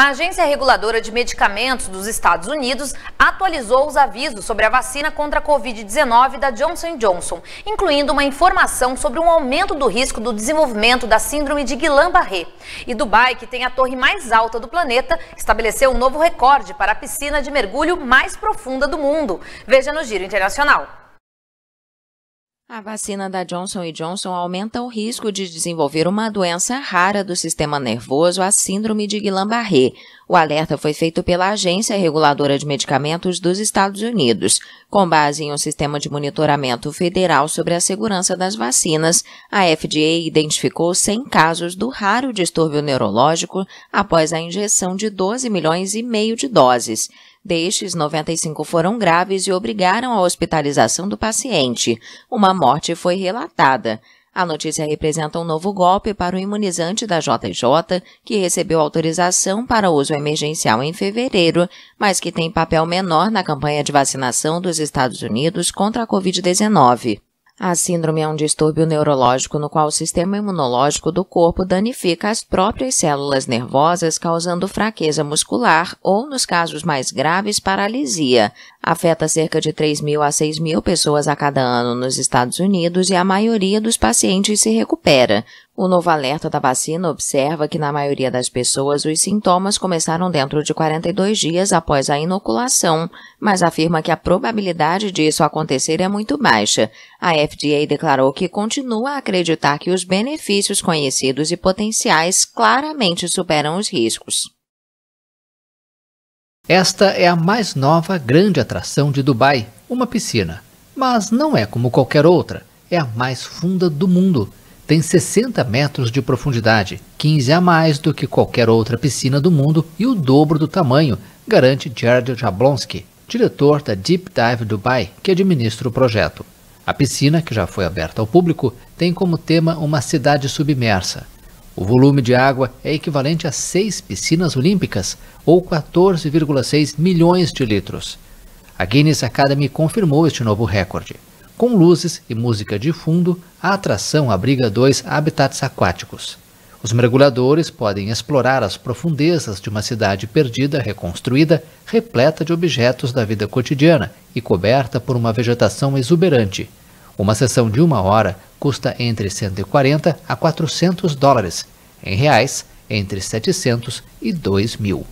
A Agência Reguladora de Medicamentos dos Estados Unidos atualizou os avisos sobre a vacina contra a Covid-19 da Johnson Johnson, incluindo uma informação sobre um aumento do risco do desenvolvimento da síndrome de Guillain-Barré. E Dubai, que tem a torre mais alta do planeta, estabeleceu um novo recorde para a piscina de mergulho mais profunda do mundo. Veja no Giro Internacional. A vacina da Johnson Johnson aumenta o risco de desenvolver uma doença rara do sistema nervoso, a síndrome de Guillain-Barré. O alerta foi feito pela Agência Reguladora de Medicamentos dos Estados Unidos, com base em um sistema de monitoramento federal sobre a segurança das vacinas. A FDA identificou 100 casos do raro distúrbio neurológico após a injeção de 12 milhões e meio de doses. Destes, 95 foram graves e obrigaram à hospitalização do paciente. Uma morte foi relatada. A notícia representa um novo golpe para o imunizante da JJ, que recebeu autorização para uso emergencial em fevereiro, mas que tem papel menor na campanha de vacinação dos Estados Unidos contra a Covid-19. A síndrome é um distúrbio neurológico no qual o sistema imunológico do corpo danifica as próprias células nervosas, causando fraqueza muscular ou, nos casos mais graves, paralisia. Afeta cerca de 3 mil a 6 mil pessoas a cada ano nos Estados Unidos e a maioria dos pacientes se recupera. O novo alerta da vacina observa que, na maioria das pessoas, os sintomas começaram dentro de 42 dias após a inoculação, mas afirma que a probabilidade disso acontecer é muito baixa. A FDA declarou que continua a acreditar que os benefícios conhecidos e potenciais claramente superam os riscos. Esta é a mais nova grande atração de Dubai, uma piscina. Mas não é como qualquer outra, é a mais funda do mundo tem 60 metros de profundidade, 15 a mais do que qualquer outra piscina do mundo e o dobro do tamanho, garante Jared Jablonski, diretor da Deep Dive Dubai, que administra o projeto. A piscina, que já foi aberta ao público, tem como tema uma cidade submersa. O volume de água é equivalente a seis piscinas olímpicas, ou 14,6 milhões de litros. A Guinness Academy confirmou este novo recorde. Com luzes e música de fundo, a atração abriga dois habitats aquáticos. Os mergulhadores podem explorar as profundezas de uma cidade perdida, reconstruída, repleta de objetos da vida cotidiana e coberta por uma vegetação exuberante. Uma sessão de uma hora custa entre 140 a 400 dólares, em reais, entre 700 e 2 mil.